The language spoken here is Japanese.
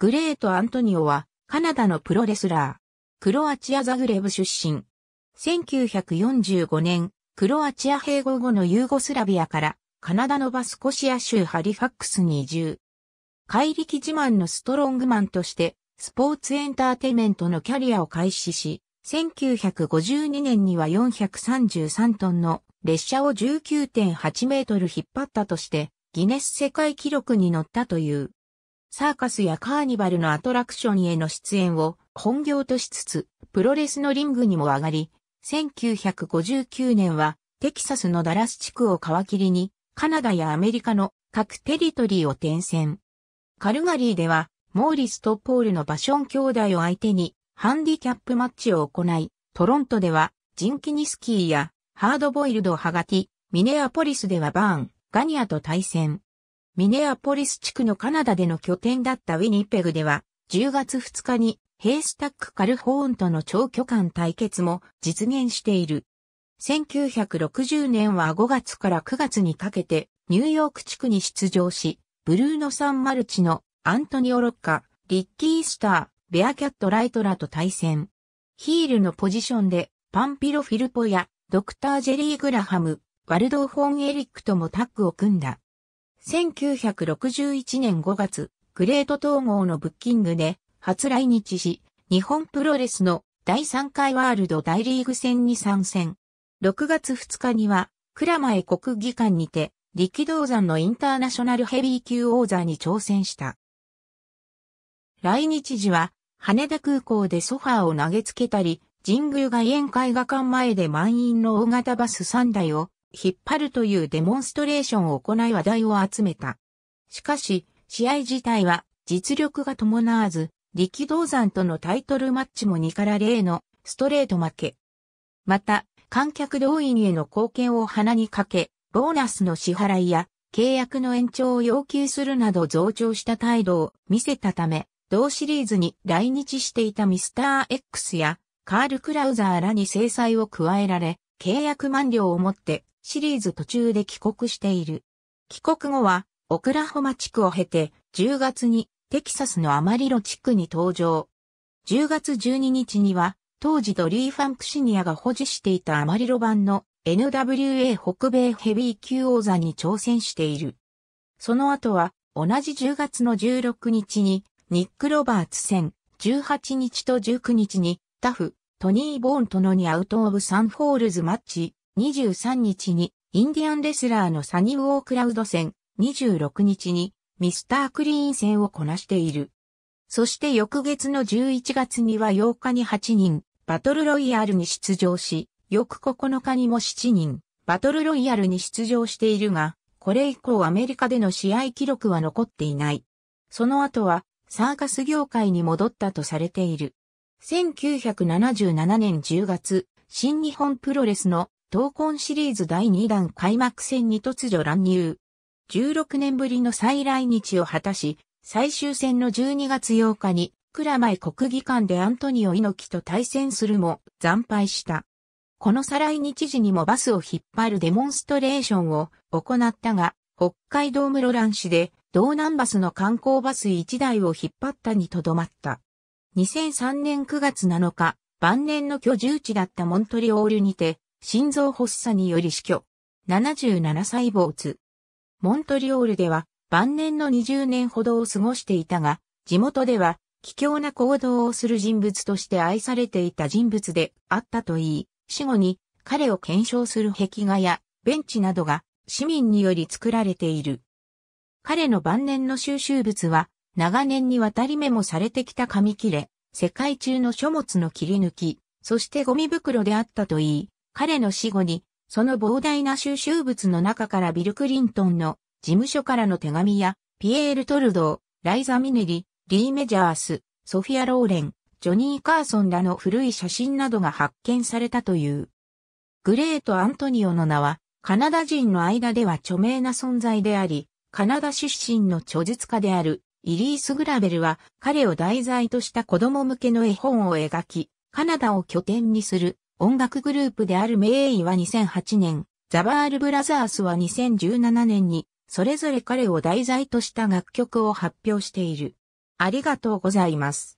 グレート・アントニオは、カナダのプロレスラー。クロアチア・ザグレブ出身。1945年、クロアチア併合後のユーゴスラビアから、カナダのバスコシア州ハリファックスに移住。怪力自慢のストロングマンとして、スポーツエンターテイメントのキャリアを開始し、1952年には433トンの列車を19.8メートル引っ張ったとして、ギネス世界記録に乗ったという。サーカスやカーニバルのアトラクションへの出演を本業としつつ、プロレスのリングにも上がり、1959年はテキサスのダラス地区を皮切りに、カナダやアメリカの各テリトリーを転戦。カルガリーでは、モーリスとポールのバション兄弟を相手に、ハンディキャップマッチを行い、トロントでは、ジンキニスキーや、ハードボイルド・ハガティ、ミネアポリスではバーン、ガニアと対戦。ミネアポリス地区のカナダでの拠点だったウィニペグでは、10月2日にヘイスタック・カルホーンとの長距間対決も実現している。1960年は5月から9月にかけてニューヨーク地区に出場し、ブルーノ・サン・マルチのアントニオ・ロッカ、リッキー・スター、ベアキャット・ライトらと対戦。ヒールのポジションでパンピロ・フィルポやドクター・ジェリー・グラハム、ワルドー・フォン・エリックともタッグを組んだ。1961年5月、グレート統合のブッキングで初来日し、日本プロレスの第3回ワールド大リーグ戦に参戦。6月2日には、倉前国技館にて、力道山のインターナショナルヘビー級王座に挑戦した。来日時は、羽田空港でソファーを投げつけたり、神宮外苑絵画館前で満員の大型バス3台を引っ張るというデモンストレーションを行い話題を集めた。しかし、試合自体は実力が伴わず、力道山とのタイトルマッチも2から0のストレート負け。また、観客動員への貢献を鼻にかけ、ボーナスの支払いや契約の延長を要求するなど増長した態度を見せたため、同シリーズに来日していたミスター X やカール・クラウザーらに制裁を加えられ、契約満了をもってシリーズ途中で帰国している。帰国後は、オクラホマ地区を経て、10月にテキサスのアマリロ地区に登場。10月12日には、当時ドリー・ファンクシニアが保持していたアマリロ版の NWA 北米ヘビー級王座に挑戦している。その後は、同じ10月の16日に、ニック・ロバーツ戦、18日と19日に、タフ、トニー・ボーンとのにアウト・オブ・サンフォールズマッチ、23日にインディアンレスラーのサニーウォークラウド戦、26日にミスタークリーン戦をこなしている。そして翌月の11月には8日に8人、バトルロイヤルに出場し、翌9日にも7人、バトルロイヤルに出場しているが、これ以降アメリカでの試合記録は残っていない。その後は、サーカス業界に戻ったとされている。1977年10月、新日本プロレスの闘魂シリーズ第2弾開幕戦に突如乱入。16年ぶりの再来日を果たし、最終戦の12月8日に、蔵前国技館でアントニオ猪木と対戦するも惨敗した。この再来日時にもバスを引っ張るデモンストレーションを行ったが、北海道室蘭市で道南バスの観光バス1台を引っ張ったにとどまった。2003年9月7日、晩年の居住地だったモントリオールにて、心臓発作により死去。77歳没。モントリオールでは晩年の20年ほどを過ごしていたが、地元では奇境な行動をする人物として愛されていた人物であったといい、死後に彼を検証する壁画やベンチなどが市民により作られている。彼の晩年の収集物は長年にわたりメモされてきた紙切れ、世界中の書物の切り抜き、そしてゴミ袋であったといい、彼の死後に、その膨大な収集物の中からビル・クリントンの事務所からの手紙や、ピエール・トルドー、ライザ・ミネリ、リー・メジャース、ソフィア・ローレン、ジョニー・カーソンらの古い写真などが発見されたという。グレート・アントニオの名は、カナダ人の間では著名な存在であり、カナダ出身の著述家であるイリース・グラベルは彼を題材とした子供向けの絵本を描き、カナダを拠点にする音楽グループである名イは2008年、ザバールブラザースは2017年に、それぞれ彼を題材とした楽曲を発表している。ありがとうございます。